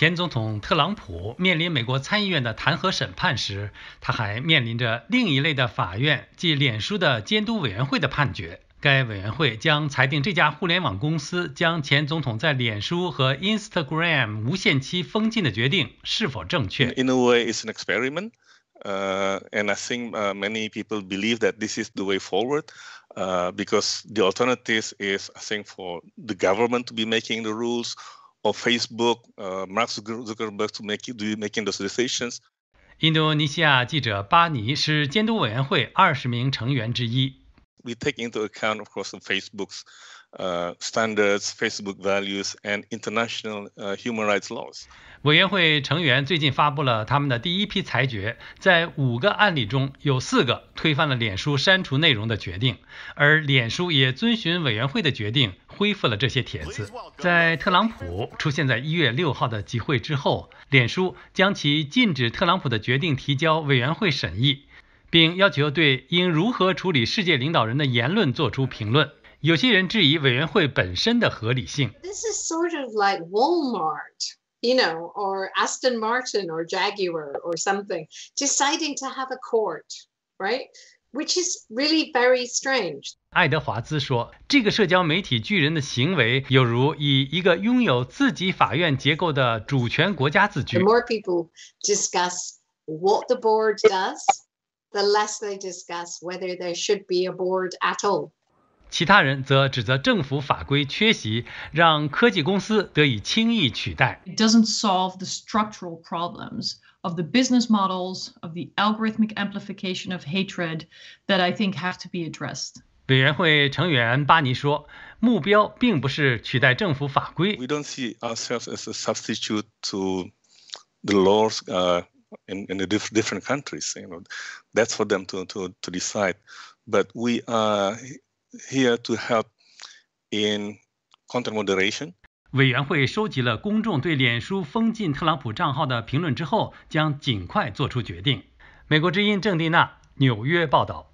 前总统特朗普面临美国参议院的弹劾审判时，他还面临着另一类的法院，即脸书的监督委员会的判决。该委员会将裁定这家互联网公司将前总统在脸书和 Instagram 无限期封禁的决定是否正确。In a way, it's an experiment, uh, and I think uh, many people believe that this is the way forward. Uh, because the alternative is, I think, for the government to be making the rules 或 Facebook，Mark Zuckerberg to make do making those decisions。印度尼西亚记者巴尼是监督委员会二十名成员之一。We take into account, of course, Facebook's standards, Facebook values, and international human rights laws. 委员会成员最近发布了他们的第一批裁决，在五个案例中有四个推翻了脸书删除内容的决定，而脸书也遵循委员会的决定。恢复了这些帖子。在特朗普出现在一月六号的集会之后，脸书将其禁止特朗普的决定提交委员会审议，并要求对应如何处理世界领导人的言论作出评论。有些人质疑委员会本身的合理性。This is sort of like Walmart, you know, or Aston Martin or Jaguar or something, deciding to have a court, right? which is really very strange. 爱德华兹说：“这个社交媒体巨人的行为，有如以一个拥有自己法院结构的主权国家自居。” The more people discuss what the board does, the less they discuss whether there should be a board at all. 其他人则指责政府法规缺席，让科技公司得以轻易取代。It doesn't solve the structural problems of the business models of the algorithmic amplification of hatred that I think have to be addressed. We don't see ourselves as a substitute to the laws uh, in in the different countries. You know, that's for them to to to decide. But we are here to help in c o n t e r m o d e r a t i o n 委员会收集了公众对脸书封禁特朗普账号的评论之后，将尽快做出决定。美国之音郑丽娜纽约报道。